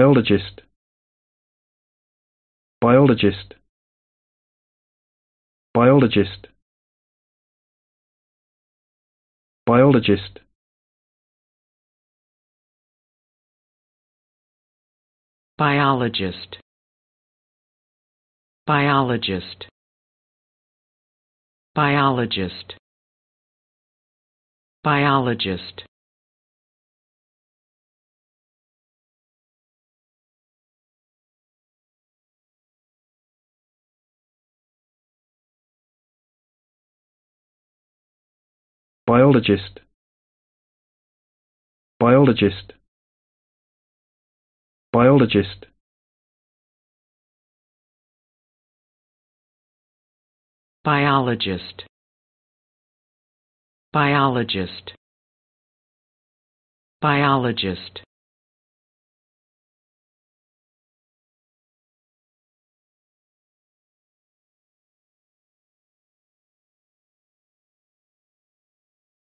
biologist biologist biologist biologist biologist biologist biologist biologist biologist biologist biologist biologist biologist biologist